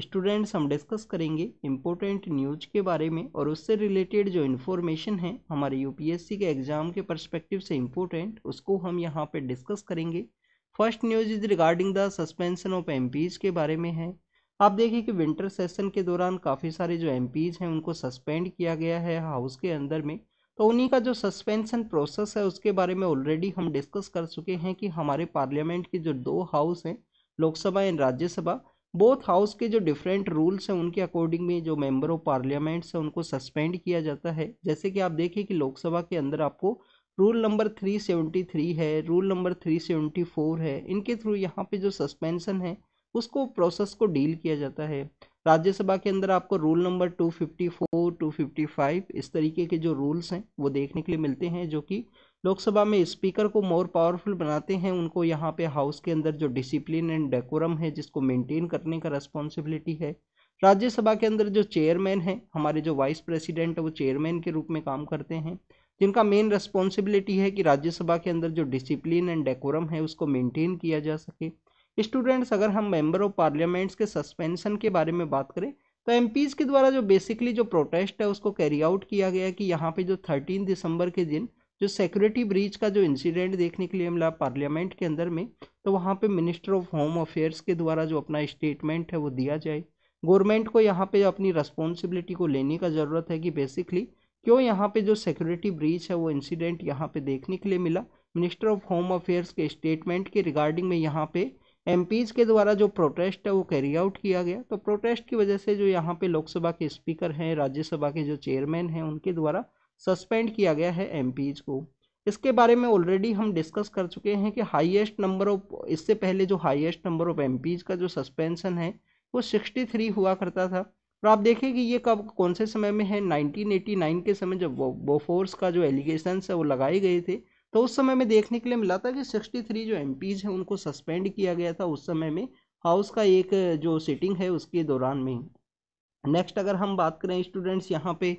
students हम discuss करेंगे important news के बारे में और उससे रिलेटेड जो इन्फॉर्मेशन है हमारे यूपीएससी के एग्जाम के परस्पेक्टिव से इम्पोर्टेंट उसको हम यहाँ पे डिस्कस करेंगे first news is regarding the suspension of M के बारे में है आप देखिए कि विंटर सेशन के दौरान काफ़ी सारे जो एम हैं उनको सस्पेंड किया गया है हाउस के अंदर में तो उन्हीं का जो सस्पेंशन प्रोसेस है उसके बारे में ऑलरेडी हम डिस्कस कर चुके हैं कि हमारे पार्लियामेंट की जो दो हाउस हैं Lok Sabha and Rajya Sabha both house के जो डिफरेंट रूल्स हैं उनके अकॉर्डिंग में जो मेंबर ऑफ पार्लियामेंट्स है उनको सस्पेंड किया जाता है जैसे कि आप देखिए कि लोकसभा के अंदर आपको रूल नंबर 373 है रूल नंबर 374 है इनके थ्रू यहाँ पे जो सस्पेंशन है उसको प्रोसेस को डील किया जाता है राज्यसभा के अंदर आपको रूल नंबर 254, 255 इस तरीके के जो रूल्स हैं वो देखने के लिए मिलते हैं जो कि लोकसभा में स्पीकर को मोर पावरफुल बनाते हैं उनको यहाँ पे हाउस के अंदर जो डिसिप्लिन एंड डेकोरम है जिसको मेंटेन करने का रेस्पॉन्सिबिलिटी है राज्यसभा के अंदर जो चेयरमैन है हमारे जो वाइस प्रेसिडेंट है वो चेयरमैन के रूप में काम करते हैं जिनका मेन रेस्पॉन्सिबिलिटी है कि राज्यसभा के अंदर जो डिसिप्लिन एंड डेकोरम है उसको मेंटेन किया जा सके स्टूडेंट्स अगर हम मेंबर ऑफ पार्लियामेंट्स के सस्पेंशन के बारे में बात करें तो एम के द्वारा जो बेसिकली जो प्रोटेस्ट है उसको कैरी आउट किया गया कि यहाँ पे जो थर्टीन दिसंबर के दिन जो सिक्योरिटी ब्रीच का जो इंसिडेंट देखने के लिए मिला पार्लियामेंट के अंदर में तो वहाँ पे मिनिस्टर ऑफ होम अफेयर्स के द्वारा जो अपना स्टेटमेंट है वो दिया जाए गवर्नमेंट को यहाँ पे अपनी रेस्पॉन्सिबिलिटी को लेने का ज़रूरत है कि बेसिकली क्यों यहाँ पे जो सिक्योरिटी ब्रीच है वो इंसिडेंट यहाँ पे देखने के लिए मिला मिनिस्टर ऑफ होम अफेयर्स के स्टेटमेंट के रिगार्डिंग में यहाँ पे एम के द्वारा जो प्रोटेस्ट है वो कैरी आउट किया गया तो प्रोटेस्ट की वजह से जो यहाँ पे लोकसभा के स्पीकर हैं राज्यसभा के जो चेयरमैन हैं उनके द्वारा सस्पेंड किया गया है एम को इसके बारे में ऑलरेडी हम डिस्कस कर चुके हैं कि हाईएस्ट नंबर ऑफ इससे पहले जो हाईएस्ट नंबर ऑफ एम का जो सस्पेंशन है वो 63 हुआ करता था और आप देखें कि ये कब कौन से समय में है 1989 के समय जब बोफोर्स का जो एलिगेशन है वो लगाए गए थे तो उस समय में देखने के लिए मिला था कि 63 जो एम हैं उनको सस्पेंड किया गया था उस समय में हाउस का एक जो सिटिंग है उसके दौरान में नेक्स्ट अगर हम बात करें स्टूडेंट्स यहाँ पे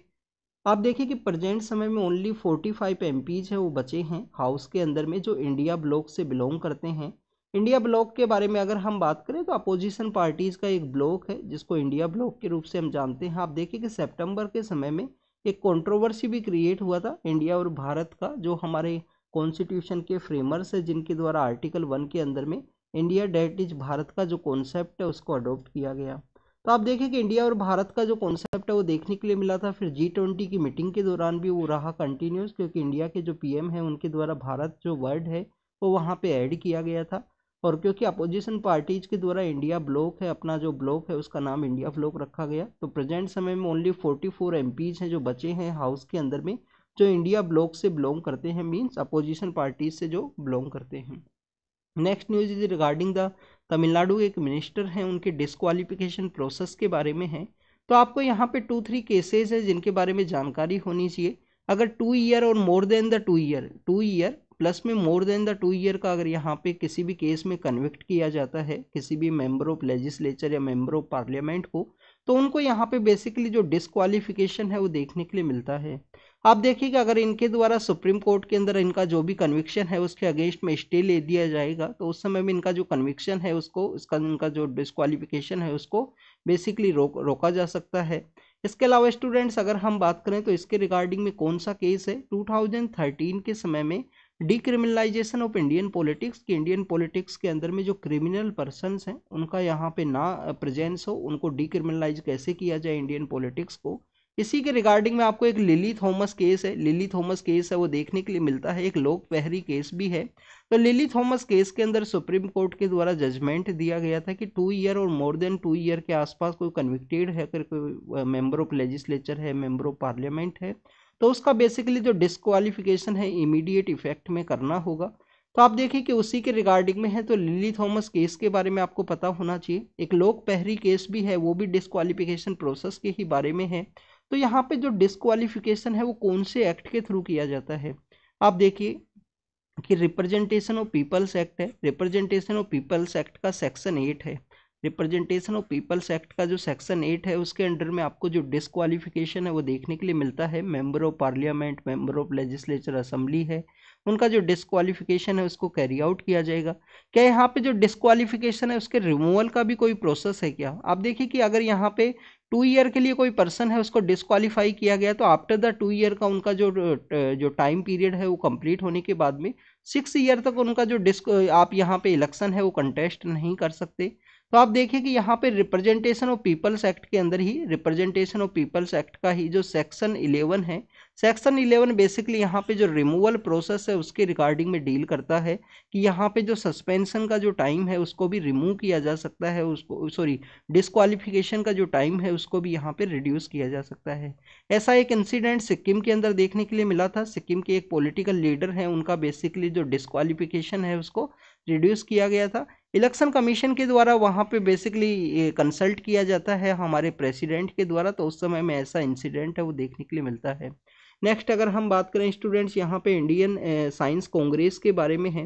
आप देखिए कि प्रजेंट समय में ओनली 45 फाइव एम हैं वो बचे हैं हाउस के अंदर में जो इंडिया ब्लॉक से बिलोंग करते हैं इंडिया ब्लॉक के बारे में अगर हम बात करें तो अपोजिशन पार्टीज़ का एक ब्लॉक है जिसको इंडिया ब्लॉक के रूप से हम जानते हैं आप देखिए कि सेप्टेम्बर के समय में एक कॉन्ट्रोवर्सी भी क्रिएट हुआ था इंडिया और भारत का जो हमारे कॉन्स्टिट्यूशन के फ्रेमर्स है जिनके द्वारा आर्टिकल वन के अंदर में इंडिया डेट इज भारत का जो कॉन्सेप्ट है उसको अडोप्ट किया गया तो आप देखें कि इंडिया और भारत का जो कॉन्सेप्ट है वो देखने के लिए मिला था फिर जी ट्वेंटी की मीटिंग के दौरान भी वो रहा कंटिन्यूस क्योंकि इंडिया के जो पी हैं उनके द्वारा भारत जो वर्ड है वो वहाँ पर ऐड किया गया था और क्योंकि अपोजिशन पार्टीज के द्वारा इंडिया ब्लॉक है अपना जो ब्लॉक है उसका नाम इंडिया ब्लॉक रखा गया तो प्रेजेंट समय में ओनली फोर्टी फोर हैं जो बचे हैं हाउस के अंदर में जो इंडिया ब्लॉक से बिलोंग करते हैं मीन्स अपोजिशन पार्टीज से जो बिलोंग करते हैं next news is regarding the Tamil Nadu एक मिनिस्टर हैं उनके डिसक्वालिफिकेशन प्रोसेस के बारे में है तो आपको यहाँ पे टू थ्री केसेस है जिनके बारे में जानकारी होनी चाहिए अगर टू ईयर और more than the two year two year plus में more than the two year का अगर यहाँ पे किसी भी केस में कन्विक्ट किया जाता है किसी भी मेंबर ऑफ लेजिस्लेचर या मेंबर ऑफ पार्लियामेंट को तो उनको यहाँ पे बेसिकली जो डिसक्वालिफिकेशन है वो देखने के लिए मिलता है आप देखिए कि अगर इनके द्वारा सुप्रीम कोर्ट के अंदर इनका जो भी कन्विक्शन है उसके अगेंस्ट में स्टे ले दिया जाएगा तो उस समय में इनका जो कन्विक्शन है उसको उसका इनका जो डिस्कालिफिकेशन है उसको बेसिकली रोक रोका जा सकता है इसके अलावा स्टूडेंट्स अगर हम बात करें तो इसके रिगार्डिंग में कौन सा केस है 2013 के समय में डिक्रिमिनलाइजेशन ऑफ इंडियन पॉलिटिक्स कि इंडियन पॉलिटिक्स के अंदर में जो क्रिमिनल पर्सनस हैं उनका यहाँ पे ना प्रेजेंस हो उनको डिक्रिमिनलाइज कैसे किया जाए इंडियन पॉलिटिक्स को इसी के रिगार्डिंग में आपको एक लिली थॉमस केस है लिली थॉमस केस है वो देखने के लिए मिलता है एक लोक पहरी केस भी है तो लिली थॉमस केस के अंदर सुप्रीम कोर्ट के द्वारा जजमेंट दिया गया था कि टू ईयर और मोर देन टू ईयर के आसपास कोई कन्विक्टेड है कोई मेम्बर ऑफ लेजिस्लेचर है मेम्बर ऑफ पार्लियामेंट है तो उसका बेसिकली जो डिसक्वालिफिकेशन है इमीडिएट इफेक्ट में करना होगा तो आप देखिए कि उसी के रिगार्डिंग में है तो लिली थॉमस केस के बारे में आपको पता होना चाहिए एक लोक पहरी केस भी है वो भी डिसक्वालिफिकेशन प्रोसेस के ही बारे में है तो यहाँ पे जो डिसक्वालिफिकेशन है वो कौन से एक्ट के थ्रू किया जाता है आप देखिए कि रिप्रेजेंटेशन ऑफ पीपल्स एक्ट है रिप्रेजेंटेशन ऑफ पीपल्स एक्ट का सेक्शन एट है रिप्रेजेंटेशन ऑफ पीपल्स एक्ट का जो सेक्शन एट है उसके अंडर में आपको जो डिसक्वालिफिकेशन है वो देखने के लिए मिलता है member of parliament member of legislature assembly है उनका जो डिसक्वालिफिकेशन है उसको कैरी आउट किया जाएगा क्या यहाँ पे जो डिसक्वालिफिकेशन है उसके रिमूवल का भी कोई प्रोसेस है क्या आप देखिए कि अगर यहाँ पे टू ईयर के लिए कोई पर्सन है उसको डिसक्वालीफाई किया गया तो आफ्टर द टू ईयर का उनका जो जो टाइम पीरियड है वो कंप्लीट होने के बाद में सिक्स ईयर तक उनका जो डिस्क आप यहाँ पे इलेक्शन है वो कंटेस्ट नहीं कर सकते तो आप देखिए कि यहाँ पे रिप्रेजेंटेशन ऑफ पीपल्स एक्ट के अंदर ही रिप्रेजेंटेशन ऑफ पीपल्स एक्ट का ही जो सेक्शन इलेवन है सेक्शन 11 बेसिकली यहाँ पे जो रिमूवल प्रोसेस है उसके रिगार्डिंग में डील करता है कि यहाँ पे जो सस्पेंशन का जो टाइम है उसको भी रिमूव किया जा सकता है उसको सॉरी डिसक्वालिफ़िकेशन का जो टाइम है उसको भी यहाँ पे रिड्यूस किया जा सकता है ऐसा एक इंसिडेंट सिक्किम के अंदर देखने के लिए मिला था सिक्किम के एक पोलिटिकल लीडर हैं उनका बेसिकली जो डिसक्वालिफ़िकेशन है उसको रिड्यूस किया गया था इलेक्शन कमीशन के द्वारा वहाँ पे बेसिकली कंसल्ट किया जाता है हमारे प्रेसिडेंट के द्वारा तो उस समय में ऐसा इंसिडेंट है वो देखने के लिए मिलता है नेक्स्ट अगर हम बात करें स्टूडेंट्स यहाँ पे इंडियन साइंस कांग्रेस के बारे में है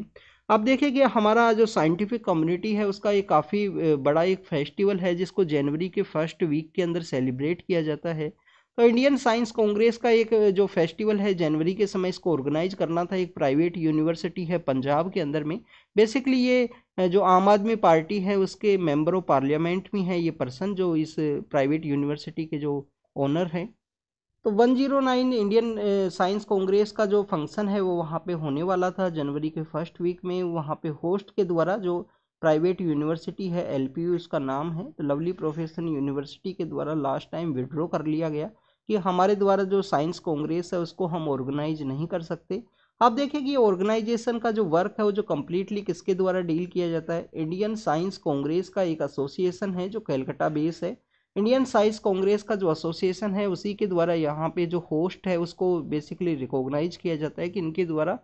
अब देखिए कि हमारा जो साइंटिफिक कम्युनिटी है उसका एक काफ़ी बड़ा एक फेस्टिवल है जिसको जनवरी के फर्स्ट वीक के अंदर सेलिब्रेट किया जाता है तो इंडियन साइंस कांग्रेस का एक जो फेस्टिवल है जनवरी के समय इसको ऑर्गेनाइज करना था एक प्राइवेट यूनिवर्सिटी है पंजाब के अंदर में बेसिकली ये जो आम आदमी पार्टी है उसके मेंबर ऑफ पार्लियामेंट भी है ये पर्सन जो इस प्राइवेट यूनिवर्सिटी के जो ओनर हैं तो 109 इंडियन साइंस कांग्रेस का जो फंक्शन है वो वहाँ पे होने वाला था जनवरी के फर्स्ट वीक में वहाँ पे होस्ट के द्वारा जो प्राइवेट यूनिवर्सिटी है एल उसका नाम है तो लवली प्रोफेशन यूनिवर्सिटी के द्वारा लास्ट टाइम विड्रॉ कर लिया गया कि हमारे द्वारा जो साइंस कांग्रेस है उसको हम ऑर्गेनाइज नहीं कर सकते आप देखें कि ऑर्गेनाइजेशन का जो वर्क है वो जो कम्प्लीटली किसके द्वारा डील किया जाता है इंडियन साइंस कांग्रेस का एक एसोसिएशन है जो कैलकटा बेस है इंडियन साइंस कांग्रेस का जो एसोसिएशन है उसी के द्वारा यहाँ पे जो होस्ट है उसको बेसिकली रिकॉग्नाइज किया जाता है कि इनके द्वारा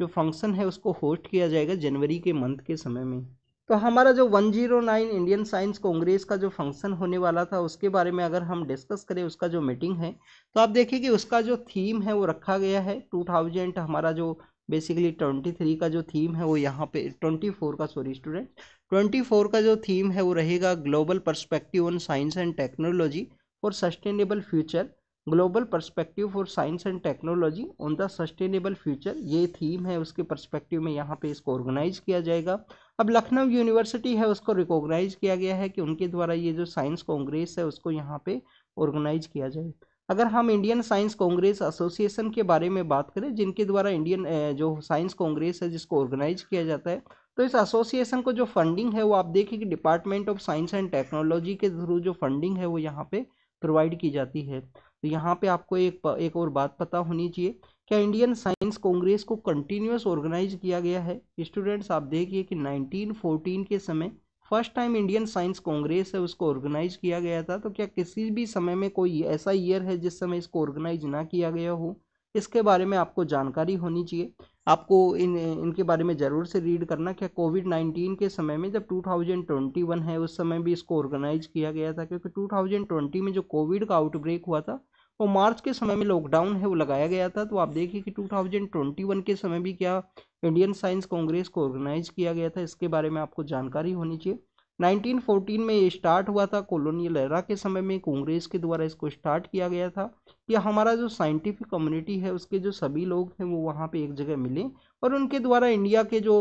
जो फंक्शन है उसको होस्ट किया जाएगा जनवरी के मंथ के समय में तो हमारा जो 109 इंडियन साइंस कांग्रेस का जो फंक्शन होने वाला था उसके बारे में अगर हम डिस्कस करें उसका जो मीटिंग है तो आप देखिए कि उसका जो थीम है वो रखा गया है 2000 हमारा जो बेसिकली ट्वेंटी थ्री का जो थीम है वो यहाँ पे ट्वेंटी फोर का सॉरी स्टूडेंट ट्वेंटी फोर का जो थीम है वो रहेगा global perspective on science and technology for sustainable future global perspective for science and technology on the sustainable future ये थीम है उसके परस्पेक्टिव में यहाँ पे इसको ऑर्गेनाइज किया जाएगा अब लखनऊ यूनिवर्सिटी है उसको रिकॉग्नाइज किया गया है कि उनके द्वारा ये जो साइंस कांग्रेस है उसको यहाँ पे ऑर्गेनाइज किया जाएगा अगर हम इंडियन साइंस कांग्रेस एसोसिएशन के बारे में बात करें जिनके द्वारा इंडियन जो साइंस कांग्रेस है जिसको ऑर्गेनाइज किया जाता है तो इस एसोसिएशन को जो फंडिंग है वो आप देखिए कि department of science and technology के थ्रू जो फंडिंग है वो यहाँ पे प्रोवाइड की जाती है तो यहाँ पे आपको एक एक और बात पता होनी चाहिए क्या इंडियन साइंस कांग्रेस को कंटिन्यूस ऑर्गेनाइज किया गया है स्टूडेंट्स आप देखिए कि 1914 के समय first time Indian science congress है उसको ऑर्गेनाइज किया गया था तो क्या किसी भी समय में कोई ऐसा ईयर है जिस समय इसको ऑर्गेनाइज ना किया गया हो इसके बारे में आपको जानकारी होनी चाहिए आपको इन इनके बारे में ज़रूर से रीड करना क्या कोविड नाइन्टीन के समय में जब टू थाउजेंड ट्वेंटी वन है उस समय भी इसको ऑर्गेनाइज किया गया था क्योंकि टू थाउजेंड ट्वेंटी में जो कोविड का आउटब्रेक हुआ था और तो मार्च के समय में लॉकडाउन है वो लगाया गया था तो आप देखिए कि 2021 के समय भी क्या इंडियन साइंस कांग्रेस को ऑर्गेनाइज किया गया था इसके बारे में आपको जानकारी होनी चाहिए 1914 में ये स्टार्ट हुआ था कॉलोनियल एरा के समय में कांग्रेस के द्वारा इसको स्टार्ट किया गया था कि हमारा जो साइंटिफिक कम्युनिटी है उसके जो सभी लोग हैं वो वहाँ पे एक जगह मिले और उनके द्वारा इंडिया के जो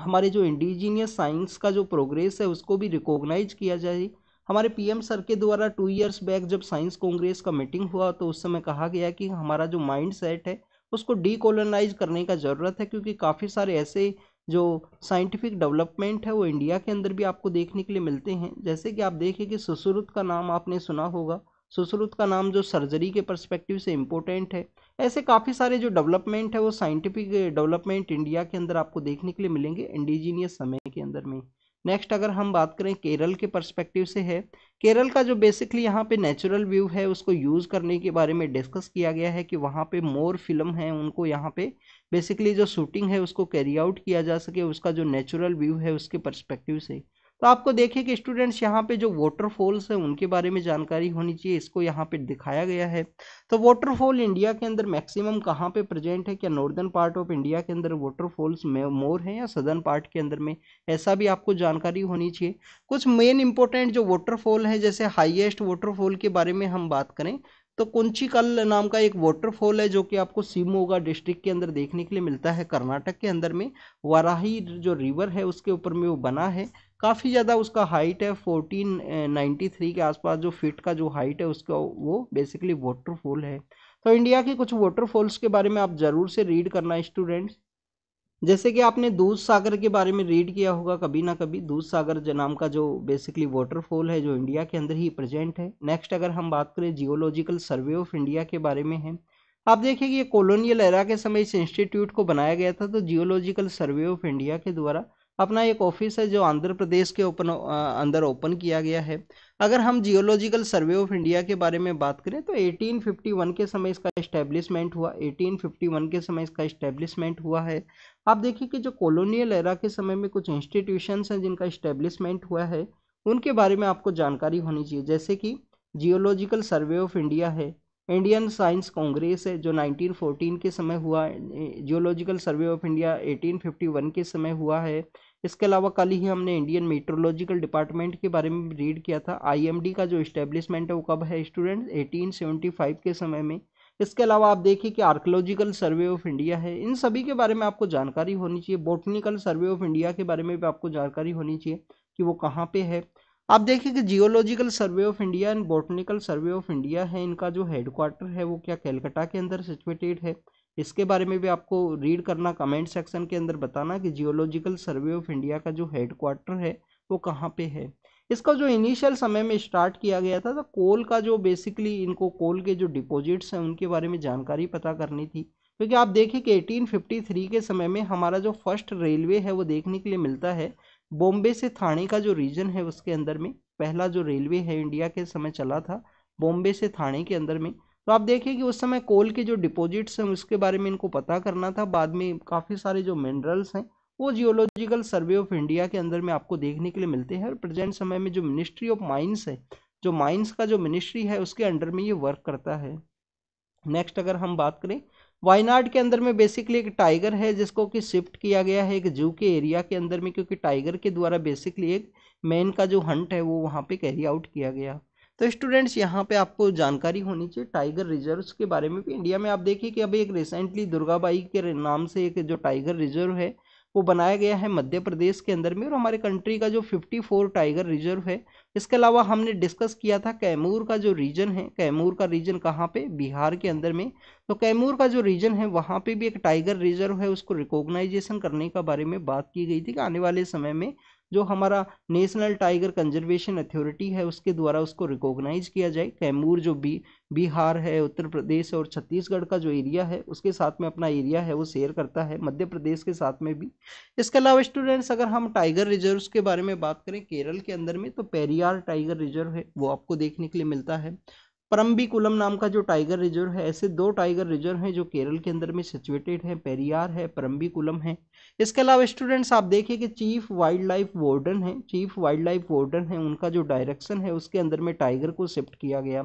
हमारे जो इंडिजीनियस साइंस का जो प्रोग्रेस है उसको भी रिकॉग्नाइज किया जाए हमारे पीएम सर के द्वारा टू इयर्स बैक जब साइंस कांग्रेस का मीटिंग हुआ तो उस समय कहा गया कि हमारा जो माइंड सेट है उसको डीकोलोनाइज करने का ज़रूरत है क्योंकि काफ़ी सारे ऐसे जो साइंटिफिक डेवलपमेंट है वो इंडिया के अंदर भी आपको देखने के लिए मिलते हैं जैसे कि आप देखिए कि सुश्रुत का नाम आपने सुना होगा सुश्रुत का नाम जो सर्जरी के परस्पेक्टिव से इम्पोर्टेंट है ऐसे काफ़ी सारे जो डेवलपमेंट है वो साइंटिफिक डेवलपमेंट इंडिया के अंदर आपको देखने के लिए मिलेंगे इंडिजीनियस समय के अंदर में नेक्स्ट अगर हम बात करें केरल के पर्सपेक्टिव से है केरल का जो बेसिकली यहाँ पे नेचुरल व्यू है उसको यूज़ करने के बारे में डिस्कस किया गया है कि वहाँ पे मोर फिल्म है उनको यहाँ पे बेसिकली जो शूटिंग है उसको कैरी आउट किया जा सके उसका जो नेचुरल व्यू है उसके पर्सपेक्टिव से तो आपको देखें कि स्टूडेंट्स यहाँ पे जो वाटरफॉल्स हैं उनके बारे में जानकारी होनी चाहिए इसको यहाँ पे दिखाया गया है तो वाटरफॉल इंडिया के अंदर मैक्सिमम कहाँ पे प्रेजेंट है क्या नॉर्दर्न पार्ट ऑफ इंडिया के अंदर वाटरफॉल्स में मोर हैं या सदर्न पार्ट के अंदर में ऐसा भी आपको जानकारी होनी चाहिए कुछ मेन इंपॉर्टेंट जो वाटरफॉल है जैसे हाइएस्ट वाटरफॉल के बारे में हम बात करें तो कुंचिकल नाम का एक वाटरफॉल है जो कि आपको सिमोगा डिस्ट्रिक्ट के अंदर देखने के लिए मिलता है कर्नाटक के अंदर में वाराही जो रिवर है उसके ऊपर में वो बना है काफ़ी ज़्यादा उसका हाइट है फोर्टीन नाइन्टी थ्री के आसपास जो फिट का जो हाइट है उसका वो बेसिकली वाटरफॉल है तो इंडिया के कुछ वाटरफॉल्स के बारे में आप ज़रूर से रीड करना स्टूडेंट्स जैसे कि आपने दूध सागर के बारे में रीड किया होगा कभी ना कभी दूध सागर नाम का जो बेसिकली वाटरफॉल है जो इंडिया के अंदर ही प्रेजेंट है नेक्स्ट अगर हम बात करें जियोलॉजिकल सर्वे ऑफ इंडिया के बारे में है आप देखिए कि ये कॉलोनियल एरा के समय इस इंस्टीट्यूट को बनाया गया था तो जियोलॉजिकल सर्वे ऑफ इंडिया के द्वारा अपना एक ऑफिस है जो आंध्र प्रदेश के ओपन अंदर ओपन किया गया है अगर हम जियोलॉजिकल सर्वे ऑफ इंडिया के बारे में बात करें तो 1851 के समय इसका इस्टेब्लिशमेंट हुआ 1851 के समय इसका इस्टेब्लिशमेंट हुआ है आप देखिए कि जो कॉलोनियल एरा के समय में कुछ इंस्टीट्यूशंस हैं जिनका इस्टेब्लिशमेंट हुआ है उनके बारे में आपको जानकारी होनी चाहिए जैसे कि जियोलॉजिकल सर्वे ऑफ इंडिया है इंडियन साइंस कांग्रेस है जो 1914 के समय हुआ जियोलॉजिकल सर्वे ऑफ इंडिया 1851 के समय हुआ है इसके अलावा कल ही हमने इंडियन मेट्रोलॉजिकल डिपार्टमेंट के बारे में रीड किया था आईएमडी का जो इस्टेब्लिशमेंट है वो कब है स्टूडेंट 1875 के समय में इसके अलावा आप देखिए कि आर्कोलॉजिकल सर्वे ऑफ इंडिया है इन सभी के बारे में आपको जानकारी होनी चाहिए बोटनिकल सर्वे ऑफ इंडिया के बारे में भी आपको जानकारी होनी चाहिए कि वो कहाँ पर है आप देखिए कि geological survey of India and botanical survey of India है इनका जो हेडक्वार्टर है वो क्या कैलकटा के अंदर सिचुएटेड है इसके बारे में भी आपको रीड करना कमेंट सेक्शन के अंदर बताना कि जियोलॉजिकल सर्वे ऑफ इंडिया का जो हेडक्वार्टर है वो कहाँ पे है इसका जो इनिशियल समय में स्टार्ट किया गया था तो कोल का जो बेसिकली इनको कोल के जो डिपॉजिट्स हैं उनके बारे में जानकारी पता करनी थी क्योंकि आप देखें कि एटीन के समय में हमारा जो फर्स्ट रेलवे है वो देखने के लिए मिलता है बॉम्बे से थाने का जो रीजन है उसके अंदर में पहला जो रेलवे है इंडिया के समय चला था बॉम्बे से थाने के अंदर में तो आप देखिए कि उस समय कोल के जो डिपॉजिट्स हैं उसके बारे में इनको पता करना था बाद में काफ़ी सारे जो मिनरल्स हैं वो जियोलॉजिकल सर्वे ऑफ इंडिया के अंदर में आपको देखने के लिए मिलते हैं और प्रेजेंट समय में जो मिनिस्ट्री ऑफ माइंस है जो माइंस का जो मिनिस्ट्री है उसके अंडर में ये वर्क करता है नेक्स्ट अगर हम बात करें वायनाड के अंदर में बेसिकली एक टाइगर है जिसको कि शिफ्ट किया गया है एक जू के एरिया के अंदर में क्योंकि टाइगर के द्वारा बेसिकली एक मैन का जो हंट है वो वहाँ पे कैरी आउट किया गया तो स्टूडेंट्स यहाँ पे आपको जानकारी होनी चाहिए टाइगर रिजर्व्स के बारे में भी इंडिया में आप देखिए कि अभी एक रिसेंटली दुर्गाबाई के नाम से एक जो टाइगर रिजर्व है वो बनाया गया है मध्य प्रदेश के अंदर में और हमारे कंट्री का जो 54 टाइगर रिजर्व है इसके अलावा हमने डिस्कस किया था कैमूर का जो रीजन है कैमूर का रीजन कहाँ पे बिहार के अंदर में तो कैमूर का जो रीजन है वहाँ पे भी एक टाइगर रिजर्व है उसको रिकॉग्नाइजेशन करने का बारे में बात की गई थी कि आने वाले समय में जो हमारा नेशनल टाइगर कंजर्वेशन अथॉरिटी है उसके द्वारा उसको रिकॉग्नाइज किया जाए कैमूर जो बी बिहार है उत्तर प्रदेश और छत्तीसगढ़ का जो एरिया है उसके साथ में अपना एरिया है वो शेयर करता है मध्य प्रदेश के साथ में भी इसके अलावा स्टूडेंट्स अगर हम टाइगर रिजर्व के बारे में बात करें केरल के अंदर में तो पेरियार टाइगर रिजर्व है वो आपको देखने के लिए मिलता है परम्बिकुलम नाम का जो टाइगर रिजर्व है ऐसे दो टाइगर रिजर्व हैं जो केरल के अंदर में सिचुएटेड हैं पेरियार है परम्बिकुलम है इसके अलावा स्टूडेंट्स आप देखिए कि चीफ वाइल्ड लाइफ वार्डन है चीफ वाइल्ड लाइफ वार्डन है उनका जो डायरेक्शन है उसके अंदर में टाइगर को शिफ्ट किया गया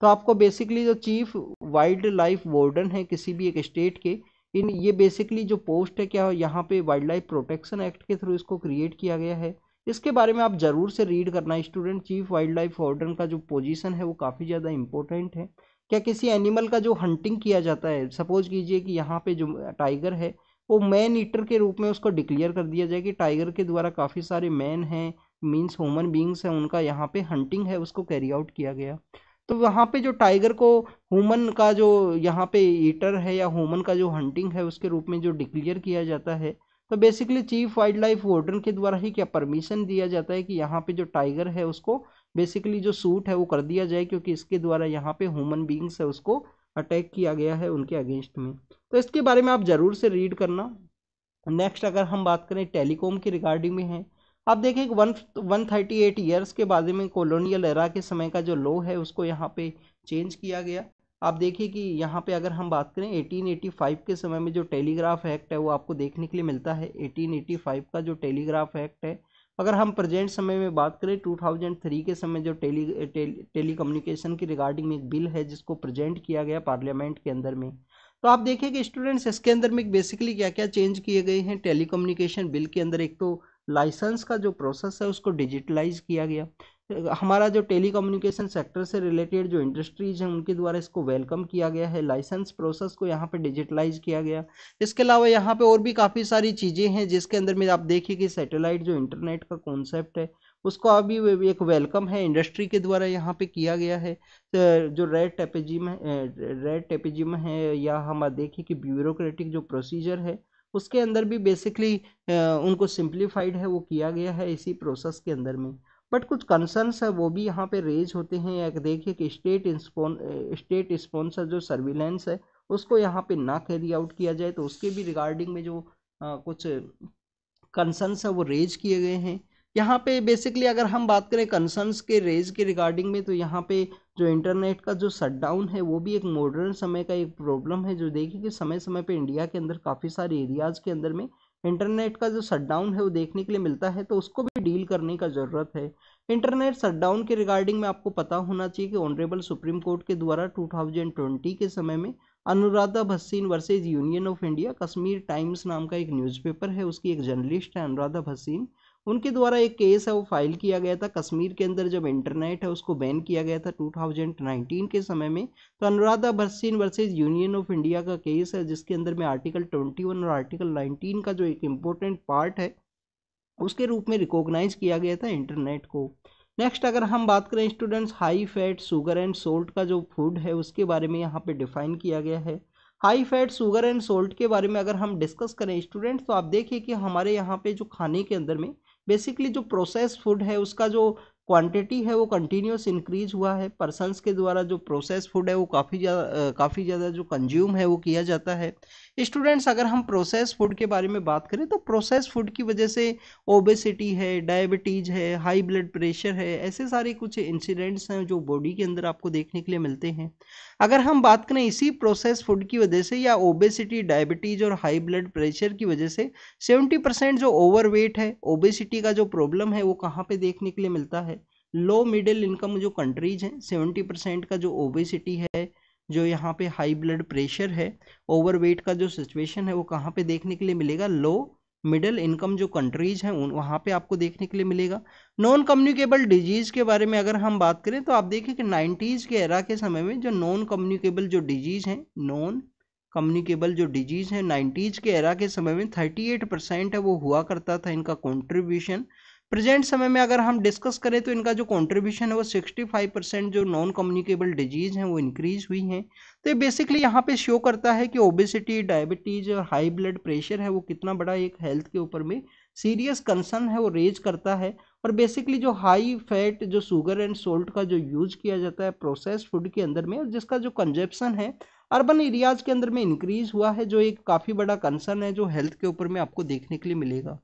तो आपको बेसिकली जो चीफ वाइल्ड लाइफ वार्डन है किसी भी एक स्टेट के इन ये बेसिकली जो पोस्ट है क्या यहाँ पे वाइल्ड लाइफ प्रोटेक्शन एक्ट के थ्रू इसको क्रिएट किया गया है इसके बारे में आप ज़रूर से रीड करना student chief wild life order का जो पोजीशन है वो काफ़ी ज़्यादा इंपॉर्टेंट है क्या किसी एनिमल का जो हंटिंग किया जाता है सपोज कीजिए कि यहाँ पे जो टाइगर है वो मैन ईटर के रूप में उसको डिक्लेयर कर दिया जाए कि टाइगर के द्वारा काफ़ी सारे मैन हैं मीन्स ह्यूमन बींग्स हैं उनका यहाँ पर हंटिंग है उसको कैरी आउट किया गया तो वहाँ पे जो टाइगर को ह्यूमन का जो यहाँ पे ईटर है या ह्यूमन का जो हंटिंग है उसके रूप में जो डिक्लेयर किया जाता है तो basically chief wild life warden के द्वारा ही क्या परमिशन दिया जाता है कि यहाँ पे जो टाइगर है उसको बेसिकली जो सूट है वो कर दिया जाए क्योंकि इसके द्वारा यहाँ पे ह्यूमन बींग्स है उसको अटैक किया गया है उनके अगेंस्ट में तो इसके बारे में आप ज़रूर से रीड करना नेक्स्ट अगर हम बात करें टेलीकॉम की रिगार्डिंग में है आप देखें एक one one thirty eight years के बाद में कॉलोनियल एरा के समय का जो लो है उसको यहाँ पे चेंज किया गया आप देखिए कि यहाँ पे अगर हम बात करें 1885 के समय में जो टेलीग्राफ एक्ट है वो आपको देखने के लिए मिलता है 1885 का जो टेलीग्राफ एक्ट है अगर हम प्रेजेंट समय में बात करें 2003 के समय जो टेली टेली कम्युनिकेशन की रिगार्डिंग एक बिल है जिसको प्रेजेंट किया गया पार्लियामेंट के अंदर में तो आप देखिए कि स्टूडेंट्स इसके अंदर में बेसिकली क्या क्या चेंज किए गए हैं टेली बिल के अंदर एक तो लाइसेंस का जो प्रोसेस है उसको डिजिटलाइज किया गया हमारा जो टेली कम्युनिकेशन सेक्टर से रिलेटेड जो इंडस्ट्रीज हैं उनके द्वारा इसको वेलकम किया गया है लाइसेंस प्रोसेस को यहाँ पे डिजिटलाइज किया गया इसके अलावा यहाँ पे और भी काफ़ी सारी चीज़ें हैं जिसके अंदर में आप देखिए कि सैटेलाइट जो इंटरनेट का कॉन्सेप्ट है उसको अभी एक वेलकम है इंडस्ट्री के द्वारा यहाँ पे किया गया है जो रेड टेपेजिम रेड टेपेजिम है या हम देखिए कि ब्यूरोक्रेटिक जो प्रोसीजर है उसके अंदर भी बेसिकली उनको सिंप्लीफाइड है वो किया गया है इसी प्रोसेस के अंदर में बट कुछ कंसर्न्स है वो भी यहाँ पे रेज होते हैं या देखिए कि स्टेट स्टेट स्पॉन्सर जो सर्विलेंस है उसको यहाँ पे ना कैरी आउट किया जाए तो उसके भी रिगार्डिंग में जो आ, कुछ कंसर्न्स है वो रेज किए गए हैं यहाँ पे बेसिकली अगर हम बात करें कंसर्न्स के रेज के रिगार्डिंग में तो यहाँ पे जो इंटरनेट का जो शटडाउन है वो भी एक मॉडर्न समय का एक प्रॉब्लम है जो देखिए कि समय समय पे इंडिया के अंदर काफ़ी सारे एरियाज़ के अंदर में इंटरनेट का जो शटडाउन है वो देखने के लिए मिलता है तो उसको भी डील करने का ज़रूरत है इंटरनेट शटडाउन के रिगार्डिंग में आपको पता होना चाहिए कि ऑनरेबल सुप्रीम कोर्ट के द्वारा 2020 के समय में Anuradha Bhasin versus union of India Kashmir Times नाम का एक न्यूज़पेपर है उसकी एक जर्नलिस्ट है अनुराधा भसीन उनके द्वारा एक केस है वो फाइल किया गया था कश्मीर के अंदर जब इंटरनेट है उसको बैन किया गया था 2019 के समय में तो Anuradha Bhasin versus union of India का केस है जिसके अंदर में आर्टिकल 21 और आर्टिकल 19 का जो एक इम्पोर्टेंट पार्ट है उसके रूप में रिकॉग्नाइज किया गया था इंटरनेट को नेक्स्ट अगर हम बात करें students high fat sugar and salt का जो फूड है उसके बारे में यहाँ पर डिफाइन किया गया है high fat sugar and salt के बारे में अगर हम डिस्कस करें स्टूडेंट्स तो आप देखिए कि हमारे यहाँ पे जो खाने के अंदर में बेसिकली जो प्रोसेस फूड है उसका जो क्वांटिटी है वो कंटिन्यूस इंक्रीज हुआ है पर्सनस के द्वारा जो प्रोसेस फूड है वो काफ़ी ज़्यादा काफ़ी ज़्यादा जो कंज्यूम है वो किया जाता है स्टूडेंट्स अगर हम प्रोसेस फूड के बारे में बात करें तो प्रोसेस फूड की वजह से ओबेसिटी है डायबिटीज़ है हाई ब्लड प्रेशर है ऐसे सारे कुछ इंसिडेंट्स हैं जो बॉडी के अंदर आपको देखने के लिए मिलते हैं अगर हम बात करें इसी प्रोसेस फूड की वजह से या ओबेसिटी डायबिटीज़ और हाई ब्लड प्रेशर की वजह से सेवेंटी जो ओवरवेट है ओबेसिटी का जो प्रॉब्लम है वो कहाँ पर देखने के लिए मिलता है लो मिडिल इनकम जो कंट्रीज हैं सेवेंटी परसेंट का जो ओबेसिटी है जो यहाँ पे हाई ब्लड प्रेशर है ओवरवेट का जो सिचुएशन है वो कहाँ पे देखने के लिए मिलेगा लो मिडिल इनकम जो कंट्रीज हैं उन वहाँ पे आपको देखने के लिए मिलेगा नॉन कम्युनिकेबल डिजीज़ के बारे में अगर हम बात करें तो आप देखें कि नाइन्टीज़ के एरा के समय में जो नॉन कम्युनिकेबल जो डिजीज़ हैं नॉन कम्युनिकेबल जो डिजीज़ है नाइन्टीज़ के एरा के समय में थर्टी एट परसेंट है वो हुआ करता था इनका कॉन्ट्रीब्यूशन प्रेजेंट समय में अगर हम डिस्कस करें तो इनका जो कंट्रीब्यूशन है वो 65 परसेंट जो नॉन कम्युनिकेबल डिजीज हैं वो इंक्रीज हुई हैं तो ये बेसिकली यहाँ पे शो करता है कि ओबेसिटी डायबिटीज और हाई ब्लड प्रेशर है वो कितना बड़ा एक हेल्थ के ऊपर में सीरियस कंसर्न है वो रेज करता है और बेसिकली जो हाई फैट जो शुगर एंड सोल्ट का जो यूज किया जाता है प्रोसेस फूड के अंदर में जिसका जो कंजप्शन है अर्बन एरियाज के अंदर में इंक्रीज हुआ है जो एक काफ़ी बड़ा कंसर्न है जो हेल्थ के ऊपर में आपको देखने के लिए मिलेगा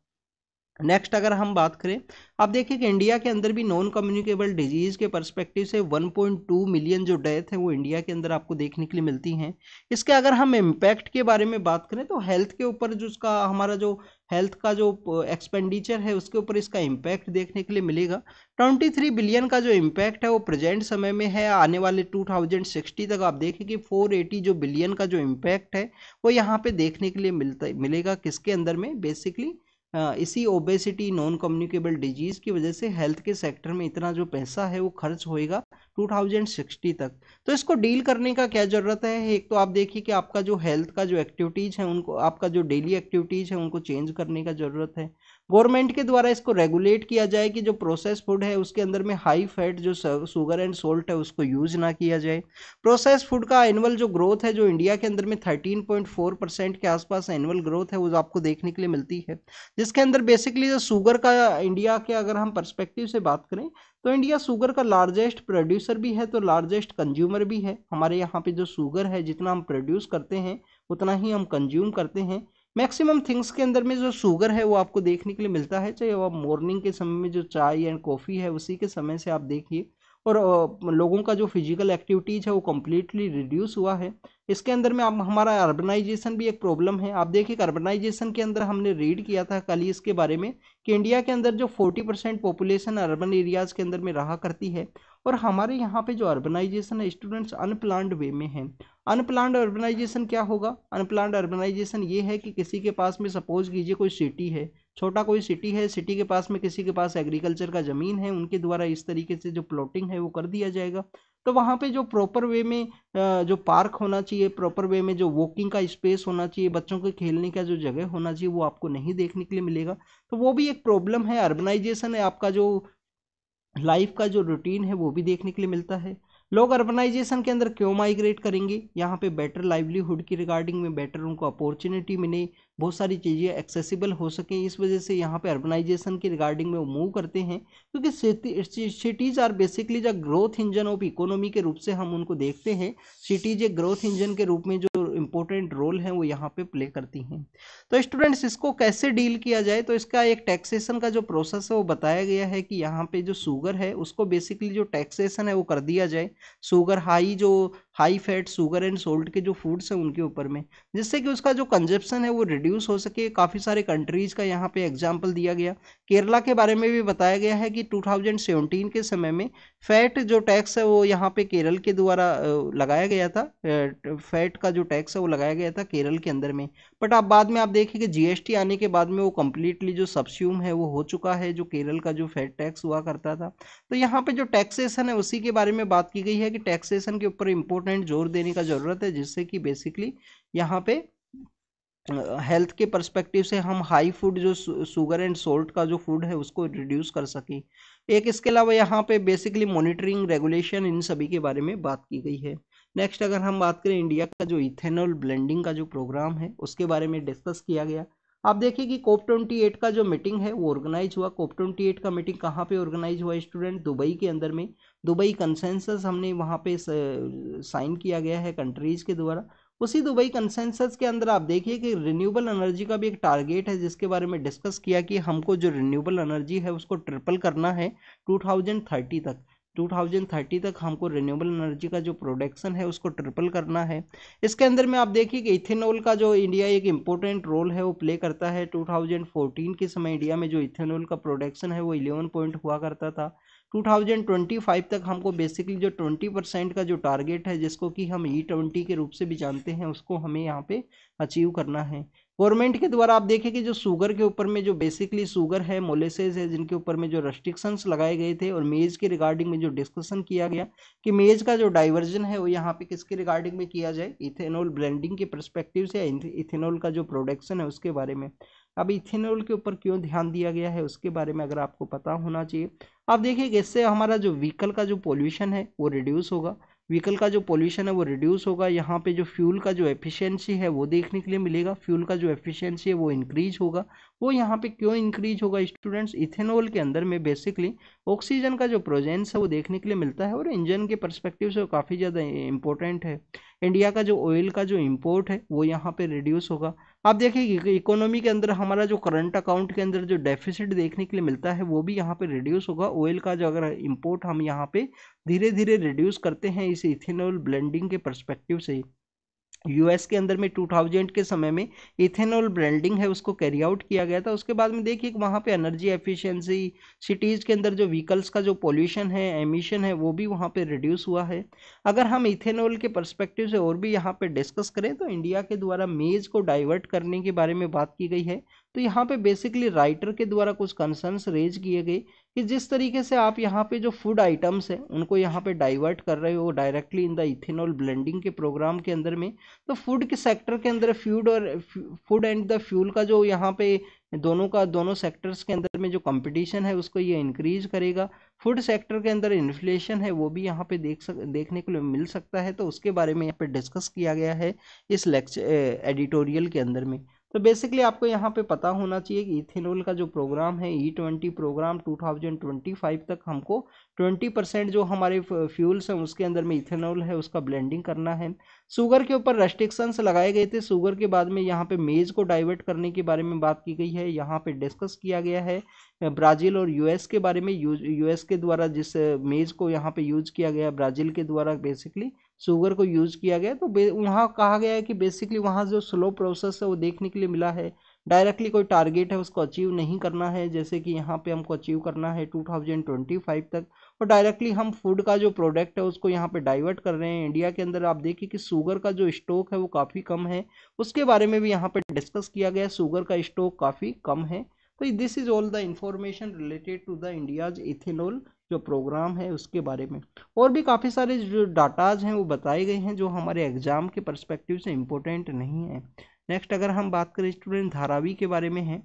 नेक्स्ट अगर हम बात करें आप देखिए कि इंडिया के अंदर भी नॉन कम्युनिकेबल डिजीज़ के परस्पेक्टिव से 1.2 मिलियन जो डेथ है वो इंडिया के अंदर आपको देखने के लिए मिलती हैं इसके अगर हम इम्पैक्ट के बारे में बात करें तो हेल्थ के ऊपर जो उसका हमारा जो हेल्थ का जो एक्सपेंडिचर है उसके ऊपर इसका इम्पैक्ट देखने के लिए मिलेगा 23 बिलियन का जो इम्पैक्ट है वो प्रेजेंट समय में है आने वाले 2060 तक आप देखें कि 480 जो बिलियन का जो इम्पैक्ट है वो यहाँ पे देखने के लिए मिलता मिलेगा किसके अंदर में बेसिकली इसी ओबेसिटी नॉन कम्युनिकेबल डिजीज़ की वजह से हेल्थ के सेक्टर में इतना जो पैसा है वो खर्च होएगा 2060 तक तो इसको डील करने का क्या ज़रूरत है एक तो आप देखिए कि आपका जो हेल्थ का जो एक्टिविटीज़ है उनको आपका जो डेली एक्टिविटीज़ है उनको चेंज करने का ज़रूरत है गवर्नमेंट के द्वारा इसको रेगुलेट किया जाए कि जो प्रोसेस फूड है उसके अंदर में हाई फैट जो शुगर एंड सोल्ट है उसको यूज ना किया जाए प्रोसेस फूड का एनुअल जो ग्रोथ है जो इंडिया के अंदर में 13.4 परसेंट के आसपास एनुअल ग्रोथ है वो आपको देखने के लिए मिलती है जिसके अंदर बेसिकली जो शुगर का इंडिया के अगर हम परस्पेक्टिव से बात करें तो इंडिया शुगर का लार्जेस्ट प्रोड्यूसर भी है तो लार्जेस्ट कंज्यूमर भी है हमारे यहाँ पे जो शुगर है जितना हम प्रोड्यूस करते हैं उतना ही हम कंज्यूम करते हैं मैक्सिमम थिंग्स के अंदर में जो शुगर है वो आपको देखने के लिए मिलता है चाहे वो मॉर्निंग के समय में जो चाय एंड कॉफ़ी है उसी के समय से आप देखिए और लोगों का जो फिजिकल एक्टिविटीज़ है वो कम्प्लीटली रिड्यूस हुआ है इसके अंदर में आप हमारा अर्बनाइजेशन भी एक प्रॉब्लम है आप देखिए अर्बनाइजेशन के अंदर हमने रीड किया था कल इसके बारे में कि इंडिया के अंदर जो 40 परसेंट पॉपुलेशन अर्बन एरियाज़ के अंदर में रहा करती है और हमारे यहाँ पे जो अर्बनाइजेशन है स्टूडेंट्स अनप्लान्ड वे में हैं अनप्लान्ड अर्बनाइजेशन क्या होगा अनप्लान्ड अर्बनाइजेशन ये है कि किसी के पास में सपोज कीजिए कोई सिटी है छोटा कोई सिटी है सिटी के पास में किसी के पास एग्रीकल्चर का ज़मीन है उनके द्वारा इस तरीके से जो प्लॉटिंग है वो कर दिया जाएगा तो वहाँ पे जो प्रॉपर वे में जो पार्क होना चाहिए प्रॉपर वे में जो वॉकिंग का स्पेस होना चाहिए बच्चों के खेलने का जो जगह होना चाहिए वो आपको नहीं देखने के लिए मिलेगा तो वो भी एक प्रॉब्लम है अर्बनाइजेशन है आपका जो लाइफ का जो रूटीन है वो भी देखने के लिए मिलता है लोग अर्बनाइजेशन के अंदर क्यों माइग्रेट करेंगे यहाँ पे बेटर लाइवलीहुड की रिगार्डिंग में बेटर उनको अपॉर्चुनिटी मिले बहुत सारी चीज़ें एक्सेसिबल हो सकें इस वजह से यहाँ पे अर्बनाइजेशन के रिगार्डिंग में वो मूव करते हैं क्योंकि सिटीज़ आर बेसिकली जब ग्रोथ इंजन ऑफ इकोनॉमी के रूप से हम उनको देखते हैं सिटीज़ एक ग्रोथ इंजन के रूप में जो इम्पोर्टेंट रोल है वो यहाँ पे प्ले करती हैं तो स्टूडेंट्स इसको कैसे डील किया जाए तो इसका एक टैक्सेशन का जो प्रोसेस है वो बताया गया है कि यहाँ पे जो शुगर है उसको बेसिकली जो टैक्सेसन है वो कर दिया जाए शुगर हाई जो high fat sugar and salt के जो फूड्स हैं उनके ऊपर में जिससे कि उसका जो कंजप्शन है वो रिड्यूस हो सके काफ़ी सारे कंट्रीज़ का यहाँ पे एग्जाम्पल दिया गया केरला के बारे में भी बताया गया है कि 2017 के समय में फैट जो टैक्स है वो यहाँ पे केरल के द्वारा लगाया गया था फैट का जो टैक्स है वो लगाया गया था केरल के अंदर में बट आप बाद में आप देखिए कि जीएसटी आने के बाद में वो कम्प्लीटली जो सब्स्यूम है वो हो चुका है जो केरल का जो फैट टैक्स हुआ करता था तो यहाँ पर जो टैक्सेसन है उसी के बारे में बात की गई है कि टैक्सेसन के ऊपर इम्पोर्टेंट जोर देने का ज़रूरत है जिससे कि बेसिकली यहाँ पे हेल्थ के परस्पेक्टिव से हम हाई फूड जो शुगर एंड सोल्ट का जो फूड है उसको रिड्यूस कर सकें एक इसके अलावा यहाँ पे बेसिकली मॉनिटरिंग रेगुलेशन इन सभी के बारे में बात की गई है नेक्स्ट अगर हम बात करें इंडिया का जो इथेनॉल ब्लेंडिंग का जो प्रोग्राम है उसके बारे में डिस्कस किया गया आप देखिए कि कोप ट्वेंटी एट का जो मीटिंग है वो ऑर्गेनाइज हुआ कोप ट्वेंटी एट का मीटिंग कहाँ पे ऑर्गेनाइज हुआ स्टूडेंट दुबई के अंदर में दुबई कंसेंसस हमने वहाँ पे साइन किया गया है कंट्रीज़ के द्वारा उसी दुबई कंसेंसस के अंदर आप देखिए कि रिन्यूएबल एनर्जी का भी एक टारगेट है जिसके बारे में डिस्कस किया कि हमको जो रिन्यूएबल एनर्जी है उसको ट्रिपल करना है 2030 तक 2030 तक हमको रिन्यूएबल एनर्जी का जो प्रोडक्शन है उसको ट्रिपल करना है इसके अंदर में आप देखिए कि इथेनॉल का जो इंडिया एक इम्पोर्टेंट रोल है वो प्ले करता है 2014 के समय इंडिया में जो इथेनॉल का प्रोडक्शन है वो 11 पॉइंट हुआ करता था 2025 तक हमको बेसिकली जो 20 परसेंट का जो टारगेट है जिसको कि हम ई e ट्वेंटी के रूप से भी जानते हैं उसको हमें यहाँ पे अचीव करना है गवर्नमेंट के द्वारा आप देखें कि जो शुगर के ऊपर में जो बेसिकली शुगर है मोलेसेज है जिनके ऊपर में जो रेस्ट्रिक्शंस लगाए गए थे और मेज के रिगार्डिंग में जो डिस्कशन किया गया कि मेज का जो डाइवर्जन है वो यहाँ पे किसके रिगार्डिंग में किया जाए इथेनॉल ब्लेंडिंग के परस्पेक्टिव से इथेनॉल का जो प्रोडक्शन है उसके बारे में अब इथेनॉल के ऊपर क्यों ध्यान दिया गया है उसके बारे में अगर आपको पता होना चाहिए आप देखिए इससे हमारा जो व्हीकल का जो पोल्यूशन है वो रिड्यूस होगा व्हीकल का जो पोल्यूशन है वो रिड्यूस होगा यहाँ पे जो फ्यूल का जो एफिशिएंसी है वो देखने के लिए मिलेगा फ्यूल का जो एफिशिएंसी है वो इंक्रीज होगा वो यहाँ पे क्यों इंक्रीज होगा स्टूडेंट्स इथेनॉल के अंदर में बेसिकली ऑक्सीजन का जो प्रोजेंस है वो देखने के लिए मिलता है और इंजन के परस्पेक्टिव से काफ़ी ज़्यादा इंपॉर्टेंट है इंडिया का जो ऑयल का जो इम्पोर्ट है वो यहाँ पर रिड्यूस होगा आप देखिए इकोनॉमी के अंदर हमारा जो करंट अकाउंट के अंदर जो डेफिसिट देखने के लिए मिलता है वो भी यहाँ पे रिड्यूस होगा ऑयल का जो अगर इम्पोर्ट हम यहाँ पे धीरे धीरे रिड्यूस करते हैं इस इथेनॉल ब्लेंडिंग के परस्पेक्टिव से ही यूएस के अंदर में 2000 के समय में इथेनॉल ब्रांडिंग है उसको कैरी आउट किया गया था उसके बाद में देखिए वहाँ पे एनर्जी एफिशिएंसी सिटीज़ के अंदर जो व्हीकल्स का जो पोल्यूशन है एमिशन है वो भी वहाँ पे रिड्यूस हुआ है अगर हम इथेनॉल के परस्पेक्टिव से और भी यहाँ पे डिस्कस करें तो इंडिया के द्वारा मेज़ को डाइवर्ट करने के बारे में बात की गई है तो यहाँ पे बेसिकली राइटर के द्वारा कुछ कंसर्न्स रेज किए गए कि जिस तरीके से आप यहाँ पे जो फूड आइटम्स हैं उनको यहाँ पे डाइवर्ट कर रहे हो directly in the ethanol blending के प्रोग्राम के अंदर में तो फूड के सेक्टर के अंदर फ्यूड और फूड एंड द फ्यूल का जो यहाँ पे दोनों का दोनों सेक्टर्स के अंदर में जो कंपटीशन है उसको ये इंक्रीज करेगा फूड सेक्टर के अंदर इन्फ्लेशन है वो भी यहाँ पे देख सक देखने को मिल सकता है तो उसके बारे में यहाँ पे डिस्कस किया गया है इस लेक्चर एडिटोरियल के अंदर में तो बेसिकली आपको यहाँ पे पता होना चाहिए कि इथेनॉल का जो प्रोग्राम है ई ट्वेंटी प्रोग्राम 2025 तक हमको 20 परसेंट जो हमारे फ्यूल्स हैं उसके अंदर में इथेनॉल है उसका ब्लेंडिंग करना है शुगर के ऊपर रेस्ट्रिक्शंस लगाए गए थे शुगर के बाद में यहाँ पे मेज को डाइवर्ट करने के बारे में बात की गई है यहाँ पे डिस्कस किया गया है ब्राज़ील और यूएस के बारे में यूएस के द्वारा जिस मेज को यहाँ पे यूज किया गया ब्राज़ील के द्वारा बेसिकली शुगर को यूज़ किया गया तो वहाँ कहा गया है कि बेसिकली वहाँ जो स्लो प्रोसेस है वो देखने के लिए मिला है डायरेक्टली कोई टारगेट है उसको अचीव नहीं करना है जैसे कि यहाँ पे हमको अचीव करना है 2025 तक और डायरेक्टली हम फूड का जो प्रोडक्ट है उसको यहाँ पे डाइवर्ट कर रहे हैं इंडिया के अंदर आप देखिए कि शुगर का जो स्टॉक है वो काफ़ी कम है उसके बारे में भी यहाँ पर डिस्कस किया गया शुगर का स्टॉक काफ़ी कम है तो this is all the information related to the India's ethanol जो प्रोग्राम है उसके बारे में और भी काफ़ी सारे जो डाटाज हैं वो बताए गए हैं जो हमारे एग्ज़ाम के परस्पेक्टिव से इम्पोर्टेंट नहीं है नेक्स्ट अगर हम बात करें स्टूडेंट धारावी के बारे में है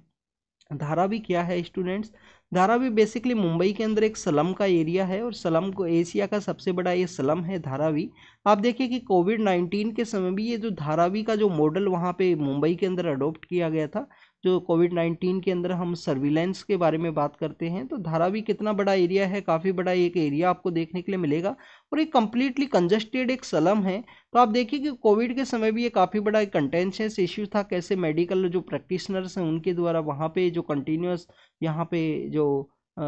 धारावी क्या है स्टूडेंट्स धारावी बेसिकली मुंबई के अंदर एक सलम का एरिया है और सलम को एशिया का सबसे बड़ा ये सलम है धारावी आप देखिए कि कोविड नाइन्टीन के समय भी ये जो धारावी का जो मॉडल वहाँ पे मुंबई के अंदर अडोप्ट किया गया था जो कोविड नाइन्टीन के अंदर हम सर्विलेंस के बारे में बात करते हैं तो धारावी कितना बड़ा एरिया है काफ़ी बड़ा एक एरिया आपको देखने के लिए मिलेगा और ये कम्प्लीटली कंजस्टेड एक सलम है तो आप देखिए कि कोविड के समय भी ये काफ़ी बड़ा एक कंटेंशियस इश्यू था कैसे मेडिकल जो प्रैक्टिशनर्स हैं उनके द्वारा वहाँ पर जो कंटिन्यूस यहाँ पे जो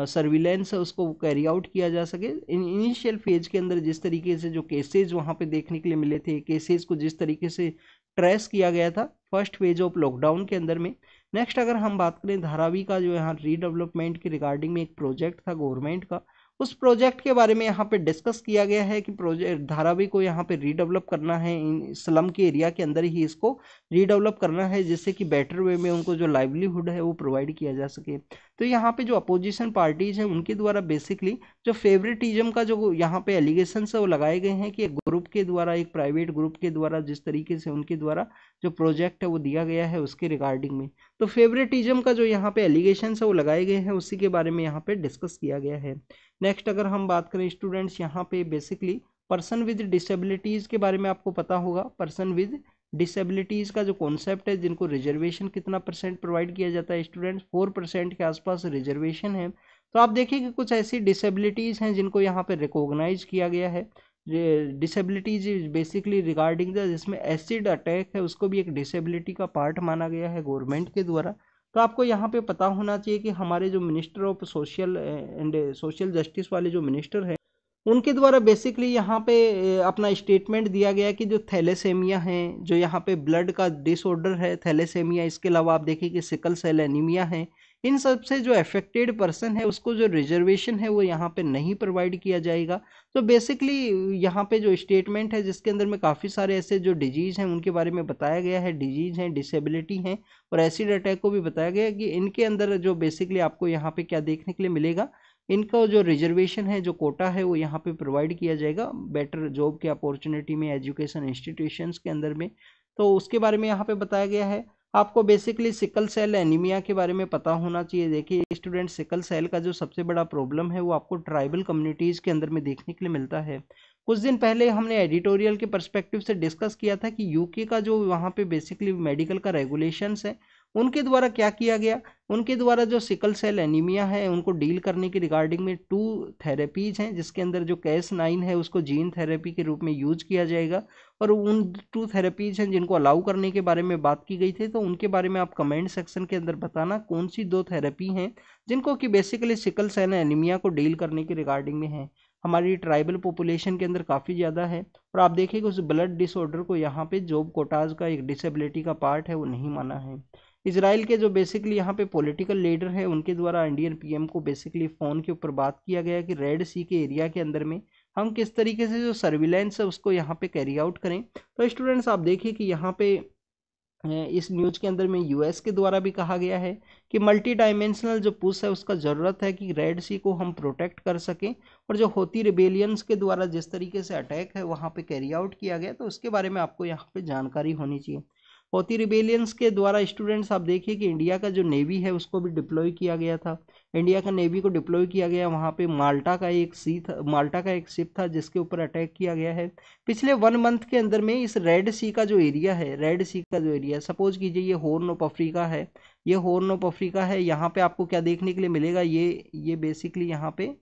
सर्विलेंस है उसको कैरी आउट किया जा सके इन इनिशियल फेज के अंदर जिस तरीके से जो केसेज वहाँ पे देखने के लिए मिले थे केसेज को जिस तरीके से ट्रेस किया गया था फर्स्ट फेज ऑफ लॉकडाउन के अंदर में नेक्स्ट अगर हम बात करें धारावी का जो यहाँ रीडेवलपमेंट की रिगार्डिंग में एक प्रोजेक्ट था गवर्नमेंट का उस प्रोजेक्ट के बारे में यहाँ पे डिस्कस किया गया है कि प्रोजेक्ट धारावी को यहाँ पे रीडेवलप करना है इन स्लम के एरिया के अंदर ही इसको रीडेवलप करना है जिससे कि बेटर वे में उनको जो लाइवलीहुड है वो प्रोवाइड किया जा सके तो यहाँ पे जो अपोजिशन पार्टीज हैं उनके द्वारा बेसिकली जो फेवरेटिज्म का जो यहाँ पे एलिगेशन है वो लगाए गए हैं कि एक ग्रुप के द्वारा एक प्राइवेट ग्रुप के द्वारा जिस तरीके से उनके द्वारा जो प्रोजेक्ट है वो दिया गया है उसके रिगार्डिंग में तो फेवरेटिज्म का जो यहाँ पे एलिगेशन है वो लगाए गए हैं उसी के बारे में यहाँ पे डिस्कस किया गया है नेक्स्ट अगर हम बात करें स्टूडेंट्स यहाँ पे बेसिकली पर्सन विद डिसेबिलिटीज़ के बारे में आपको पता होगा पर्सन विद डिसेबिलिटीज़ का जो कॉन्सेप्ट है जिनको रिजर्वेशन कितना परसेंट प्रोवाइड किया जाता है स्टूडेंट्स फोर परसेंट के आसपास रिजर्वेशन है तो आप देखिए कि कुछ ऐसी डिसेबिलिटीज़ हैं जिनको यहाँ पे रिकॉग्नाइज किया गया है डिसेबिलिटीज बेसिकली रिगार्डिंग द जिसमें एसिड अटैक है उसको भी एक डिसेबिलिटी का पार्ट माना गया है गवर्नमेंट के द्वारा तो आपको यहाँ पे पता होना चाहिए कि हमारे जो minister of social and social justice वाले जो मिनिस्टर हैं उनके द्वारा बेसिकली यहाँ पे eh, अपना स्टेटमेंट दिया गया कि जो थैलेसेमिया है जो यहाँ पे ब्लड का डिसऑर्डर है थैलेसेमिया इसके अलावा आप देखिए कि सिकल सेल एनीमिया है इन सब से जो अफेक्टेड पर्सन है उसको जो रिजर्वेशन है वो यहाँ पे नहीं प्रोवाइड किया जाएगा तो बेसिकली यहाँ पे जो स्टेटमेंट है जिसके अंदर में काफ़ी सारे ऐसे जो डिजीज़ हैं उनके बारे में बताया गया है डिजीज़ हैं डिसेबिलिटी हैं और एसिड अटैक को भी बताया गया कि इनके अंदर जो बेसिकली आपको यहाँ पर क्या देखने के लिए मिलेगा इनका जो रिजर्वेशन है जो कोटा है वो यहाँ पर प्रोवाइड किया जाएगा बेटर जॉब के अपॉर्चुनिटी में एजुकेशन इंस्टीट्यूशन के अंदर में तो उसके बारे में यहाँ पर बताया गया है आपको बेसिकली सिकल सेल एनीमिया के बारे में पता होना चाहिए देखिए स्टूडेंट सिकल सेल का जो सबसे बड़ा प्रॉब्लम है वो आपको ट्राइबल कम्युनिटीज़ के अंदर में देखने के लिए मिलता है कुछ दिन पहले हमने एडिटोरियल के परस्पेक्टिव से डिस्कस किया था कि यूके का जो वहाँ पे बेसिकली मेडिकल का रेगुलेशंस है उनके द्वारा क्या किया गया उनके द्वारा जो सिकल सेल एनीमिया है उनको डील करने की रिगार्डिंग में टू थेरेपीज हैं जिसके अंदर जो कैस नाइन है उसको जीन थेरेपी के रूप में यूज किया जाएगा और उन टू थेरेपीज हैं जिनको अलाउ करने के बारे में बात की गई थी तो उनके बारे में आप कमेंट सेक्शन के अंदर बताना कौन सी दो थेरेपी हैं जिनको कि बेसिकली सिकल सेल एनीमिया को डील करने की रिगार्डिंग में है हमारी ट्राइबल पॉपुलेशन के अंदर काफ़ी ज़्यादा है और आप देखिए उस ब्लड डिसऑर्डर को यहाँ पे जॉब कोटाज का एक डिसेबिलिटी का पार्ट है वो नहीं माना है इसराइल के जो बेसिकली यहाँ पे पॉलिटिकल लीडर है उनके द्वारा इंडियन पीएम को बेसिकली फ़ोन के ऊपर बात किया गया कि रेड सी के एरिया के अंदर में हम किस तरीके से जो सर्विलेंस है उसको यहाँ पे कैरी आउट करें तो स्टूडेंट्स आप देखिए कि यहाँ पे इस न्यूज के अंदर में यूएस के द्वारा भी कहा गया है कि मल्टी डायमेंशनल जो पुस है उसका ज़रूरत है कि रेड सी को हम प्रोटेक्ट कर सकें और जो होती रिबेलियंस के द्वारा जिस तरीके से अटैक है वहाँ पे कैरी आउट किया गया तो उसके बारे में आपको यहाँ पे जानकारी होनी चाहिए हौती रिबेलियंस के द्वारा स्टूडेंट्स आप देखिए कि इंडिया का जो नेवी है उसको भी डिप्लॉय किया गया था इंडिया का नेवी को डिप्लॉय किया गया वहाँ पे माल्टा का एक सी था माल्टा का एक शिप था जिसके ऊपर अटैक किया गया है पिछले वन मंथ के अंदर में इस रेड सी का जो एरिया है रेड सी का जो एरिया सपोज कीजिए ये हॉर्न ऑफ अफ्रीका है ये हॉर्न ऑफ अफ्रीका है यहाँ पर आपको क्या देखने के लिए मिलेगा ये ये बेसिकली यहाँ पे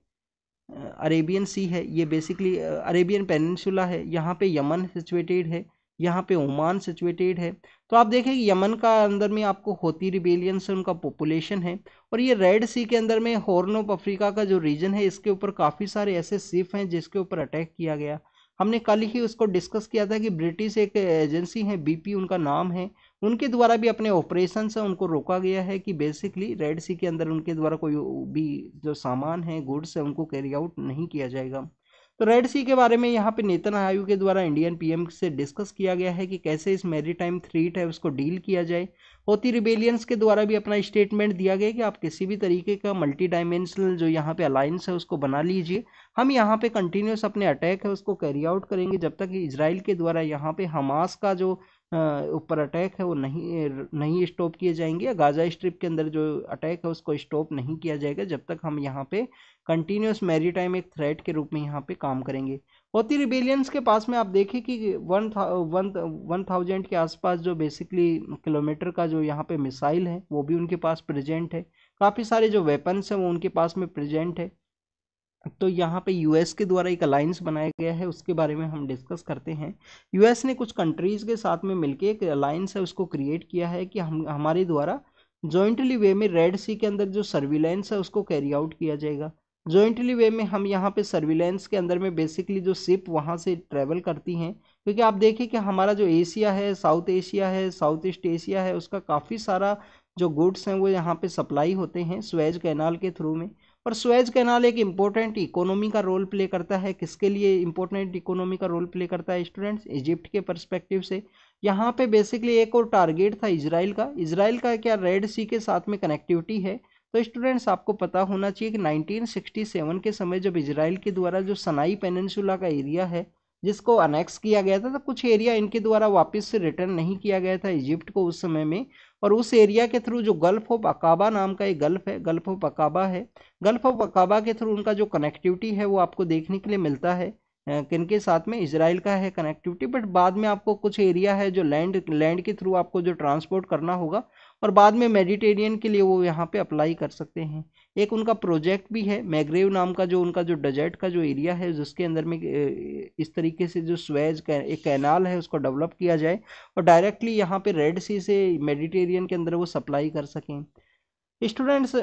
अरेबियन सी है ये बेसिकली अरेबियन पेनसुला है यहाँ पर यमन सिचुएटेड है यहाँ पे ओमान सिचुएटेड है तो आप देखें यमन का अंदर में आपको होती रिबेलियन से उनका पॉपुलेशन है और ये रेड सी के अंदर में हॉर्न ऑफ अफ्रीका का जो रीजन है इसके ऊपर काफ़ी सारे ऐसे सिप हैं जिसके ऊपर अटैक किया गया हमने कल ही उसको डिस्कस किया था कि ब्रिटिश एक एजेंसी है बीपी उनका नाम है उनके द्वारा भी अपने ऑपरेशन से उनको रोका गया है कि बेसिकली रेड सी के अंदर उनके द्वारा कोई भी जो सामान है गुड्स है उनको कैरी आउट नहीं किया जाएगा तो रेड सी के बारे में यहाँ पे नेतन आयु के द्वारा इंडियन पीएम से डिस्कस किया गया है कि कैसे इस टाइम थ्रीट है उसको डील किया जाए होती रिबेलियंस के द्वारा भी अपना स्टेटमेंट दिया गया कि आप किसी भी तरीके का मल्टी डायमेंशनल जो यहाँ पे अलायंस है उसको बना लीजिए हम यहाँ पे कंटिन्यूस अपने अटैक है उसको कैरी आउट करेंगे जब तक इसराइल के द्वारा यहाँ पे हमास का जो ऊपर अटैक है वो नहीं नहीं स्टॉप किए जाएंगे या गाजा स्ट्रिप के अंदर जो अटैक है उसको स्टॉप नहीं किया जाएगा जब तक हम यहाँ पे कंटिन्यूस मैरी टाइम एक थ्रेट के रूप में यहाँ पे काम करेंगे होती रिबेलियंस के पास में आप देखें कि वन था वन वन थाउजेंड के आसपास जो बेसिकली किलोमीटर का जो यहाँ पे मिसाइल है वो भी उनके पास प्रेजेंट है काफ़ी सारे जो वेपन्स हैं वो उनके पास में प्रेजेंट है तो यहाँ पे यूएस के द्वारा एक अलायंस बनाया गया है उसके बारे में हम डिस्कस करते हैं यूएस ने कुछ कंट्रीज़ के साथ में मिलकर एक अलायंस है उसको क्रिएट किया है कि हम हमारे द्वारा जॉइंटली वे में रेड सी के अंदर जो सर्विलेंस है उसको कैरी आउट किया जाएगा जॉइंटली वे में हम यहाँ पे सर्विलेंस के अंदर में बेसिकली जो सिप वहाँ से ट्रेवल करती हैं क्योंकि आप देखिए कि हमारा जो एशिया है साउथ एशिया है साउथ ईस्ट एशिया है उसका काफ़ी सारा जो गुड्स हैं वो यहाँ पे सप्लाई होते हैं स्वेज कैनाल के थ्रू में और स्वेज कैनाल एक इम्पोर्टेंट इकोनॉमी का रोल प्ले करता है किसके लिए इम्पोर्टेंट इकोनॉमी का रोल प्ले करता है स्टूडेंट्स इजिप्ट के परस्पेक्टिव से यहाँ पे बेसिकली एक और टारगेट था इसराइल का इसराइल का क्या रेड सी के साथ में कनेक्टिविटी है तो स्टूडेंट्स आपको पता होना चाहिए कि 1967 के समय जब इसराइल के द्वारा जो सनाई पेनसुला का एरिया है जिसको अनेक्स किया गया था तो कुछ एरिया इनके द्वारा वापस से रिटर्न नहीं किया गया था इजिप्ट को उस समय में और उस एरिया के थ्रू जो गल्फ ऑफ अकाबा नाम का एक गल्फ है गल्फ ऑफ अकाबा है गल्फ ऑफ अकाबा के थ्रू उनका जो कनेक्टिविटी है वो आपको देखने के लिए मिलता है किन के साथ में इसराइल का है कनेक्टिविटी बट बाद में आपको कुछ एरिया है जो लैंड लैंड के थ्रू आपको जो ट्रांसपोर्ट करना होगा और बाद में मेडिटेरियन के लिए वो यहाँ पे अप्लाई कर सकते हैं एक उनका प्रोजेक्ट भी है मैग्रेव नाम का जो उनका जो डेजर्ट का जो एरिया है जिसके अंदर में इस तरीके से जो स्वेज एक कैनाल है उसको डेवलप किया जाए और डायरेक्टली यहाँ पे रेड सी से मेडिटेरियन के अंदर वो सप्लाई कर सकें स्टूडेंट्स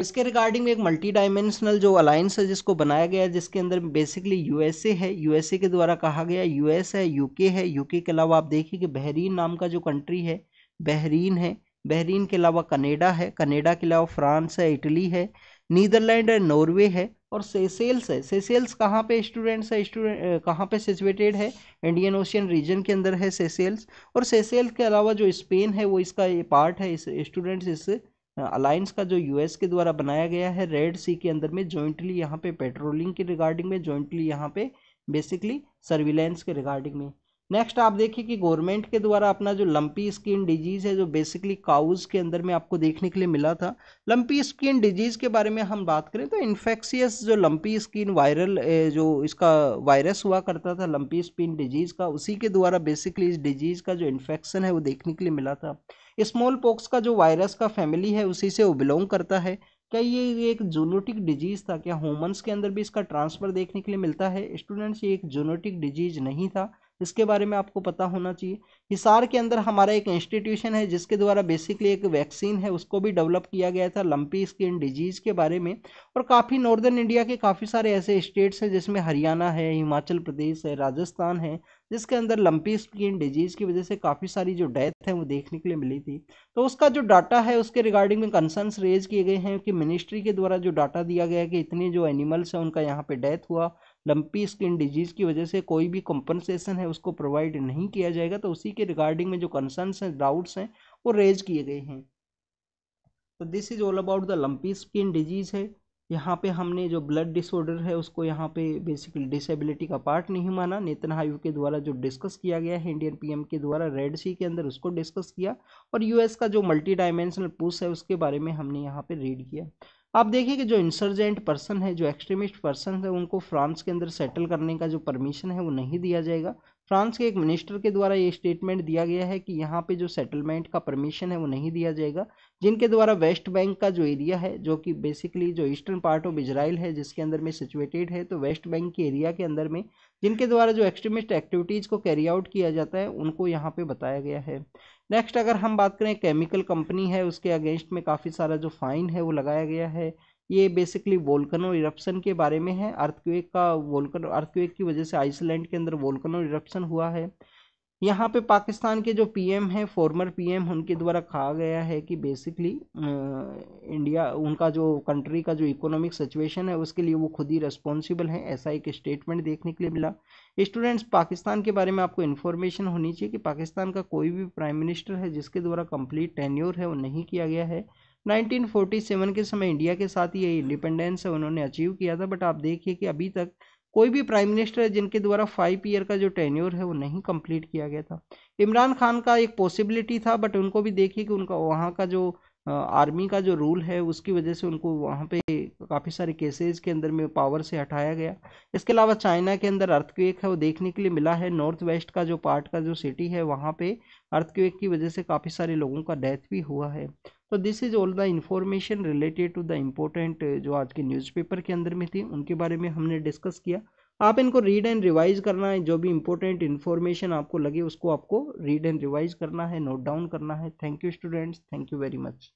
इसके रिगार्डिंग एक मल्टी डायमेंशनल जो अलायंस है जिसको बनाया गया है जिसके अंदर बेसिकली यूएसए है यूएसए के द्वारा कहा गया यूएस है यूके है यूके के अलावा आप देखिए कि बहरीन नाम का जो कंट्री है बहरीन है बहरीन के अलावा कनेडा है कनेडा के अलावा फ्रांस है इटली है नीदरलैंड है नॉर्वे है और सेसेल्स है सेसेल्स कहाँ पे स्टूडेंट्स है स्टूडेंट कहाँ पे सिचुएटेड है इंडियन ओशियन रीजन के अंदर है सेसेल्स और सेसेल्स के अलावा जो स्पेन है वो इसका ये पार्ट है इस स्टूडेंट्स इस अलायंस का जो यूएस के द्वारा बनाया गया है रेड सी के अंदर में जॉइंटली यहाँ पे पेट्रोलिंग के रिगार्डिंग में जॉइंटली यहाँ पे बेसिकली सर्विलेंस के रिगार्डिंग में नेक्स्ट आप देखिए कि गवर्नमेंट के द्वारा अपना जो लंपी स्किन डिजीज़ है जो बेसिकली काउज के अंदर में आपको देखने के लिए मिला था लंपी स्किन डिजीज़ के बारे में हम बात करें तो इन्फेक्शियस जो लंपी स्किन वायरल जो इसका वायरस हुआ करता था लंपी स्किन डिजीज़ का उसी के द्वारा बेसिकली इस डिजीज़ का जो इन्फेक्शन है वो देखने के लिए मिला था स्मॉल पॉक्स का जो वायरस का फैमिली है उसी से वो बिलोंग करता है क्या ये एक जूनोटिक डिजीज़ था क्या ह्यूमंस के अंदर भी इसका ट्रांसफ़र देखने के लिए मिलता है स्टूडेंट्स ये एक जूनोटिक डिजीज़ नहीं था इसके बारे में आपको पता होना चाहिए हिसार के अंदर हमारा एक इंस्टीट्यूशन है जिसके द्वारा बेसिकली एक वैक्सीन है उसको भी डेवलप किया गया था लंपी स्किन डिजीज़ के बारे में और काफ़ी नॉर्दर्न इंडिया के काफ़ी सारे ऐसे स्टेट्स हैं जिसमें हरियाणा है हिमाचल प्रदेश है राजस्थान है जिसके अंदर लंपी स्किन डिजीज़ की वजह से काफ़ी सारी जो डेथ है वो देखने के लिए मिली थी तो उसका जो डाटा है उसके रिगार्डिंग में कंसर्न्स रेज किए गए हैं कि मिनिस्ट्री के द्वारा जो डाटा दिया गया है कि इतने जो एनिमल्स हैं उनका यहाँ पे डेथ हुआ लंपी स्किन डिजीज़ की वजह से कोई भी कॉम्पनसेशन है उसको प्रोवाइड नहीं किया जाएगा तो उसी के रिगार्डिंग में जो कंसर्नस हैं डाउट्स हैं वो रेज किए गए हैं तो this is all about the lumpy skin disease है यहाँ पे हमने जो ब्लड डिसऑर्डर है उसको यहाँ पे बेसिकली डिसेबिलिटी का पार्ट नहीं माना नेतन आयोग के द्वारा जो डिस्कस किया गया है इंडियन पीएम के द्वारा रेड सी के अंदर उसको डिस्कस किया और यूएस का जो मल्टी डायमेंशनल पुश है उसके बारे में हमने यहाँ पे रीड किया आप देखिए कि जो इंसर्जेंट पर्सन है जो एक्सट्रीमिस्ट पर्सन है उनको फ्रांस के अंदर सेटल करने का जो परमिशन है वो नहीं दिया जाएगा फ्रांस के एक मिनिस्टर के द्वारा ये स्टेटमेंट दिया गया है कि यहाँ पे जो सेटलमेंट का परमिशन है वो नहीं दिया जाएगा जिनके द्वारा वेस्ट बैंक का जो एरिया है जो कि बेसिकली जो ईस्टर्न पार्ट ऑफ इज़राइल है जिसके अंदर में सिचुएटेड है तो वेस्ट बैंक के एरिया के अंदर में जिनके द्वारा जो एक्सट्रीमिस्ट एक्टिविटीज़ को कैरी आउट किया जाता है उनको यहाँ पर बताया गया है नेक्स्ट अगर हम बात करें केमिकल कंपनी है उसके अगेंस्ट में काफ़ी सारा जो फाइन है वो लगाया गया है ये बेसिकली वोल्कनो इरप्शन के बारे में है अर्थक्वेक का वोल्कनो अर्थक्वेक की वजह से आइसलैंड के अंदर वोल्कनो इरप्शन हुआ है यहाँ पे पाकिस्तान के जो पीएम हैं फॉर्मर पीएम उनके द्वारा कहा गया है कि बेसिकली इंडिया उनका जो कंट्री का जो इकोनॉमिक सिचुएशन है उसके लिए वो खुद ही रिस्पॉन्सिबल हैं ऐसा एक स्टेटमेंट देखने के लिए मिला स्टूडेंट्स पाकिस्तान के बारे में आपको इन्फॉर्मेशन होनी चाहिए कि पाकिस्तान का कोई भी प्राइम मिनिस्टर है जिसके द्वारा कंप्लीट टेन्योर है वो नहीं किया गया है 1947 के समय इंडिया के साथ ये इंडिपेंडेंस है उन्होंने अचीव किया था बट आप देखिए कि अभी तक कोई भी प्राइम मिनिस्टर है जिनके द्वारा फाइव ईयर का जो टेन्योर है वो नहीं कंप्लीट किया गया था इमरान खान का एक पॉसिबिलिटी था बट उनको भी देखिए कि उनका वहाँ का जो आर्मी का जो रूल है उसकी वजह से उनको वहाँ पे काफ़ी सारे केसेज के अंदर में पावर से हटाया गया इसके अलावा चाइना के अंदर अर्थक्वेक है वो देखने के लिए मिला है नॉर्थ वेस्ट का जो पार्ट का जो सिटी है वहाँ पे अर्थक्वेक की वजह से काफ़ी सारे लोगों का डेथ भी हुआ है तो this is all the information related to the important जो आज के न्यूज़पेपर के अंदर में थी उनके बारे में हमने डिस्कस किया आप इनको रीड एंड रिवाइज करना है जो भी इम्पोर्टेंट इन्फॉर्मेशन आपको लगे उसको आपको रीड एंड रिवाइज करना है नोट डाउन करना है thank you students thank you very much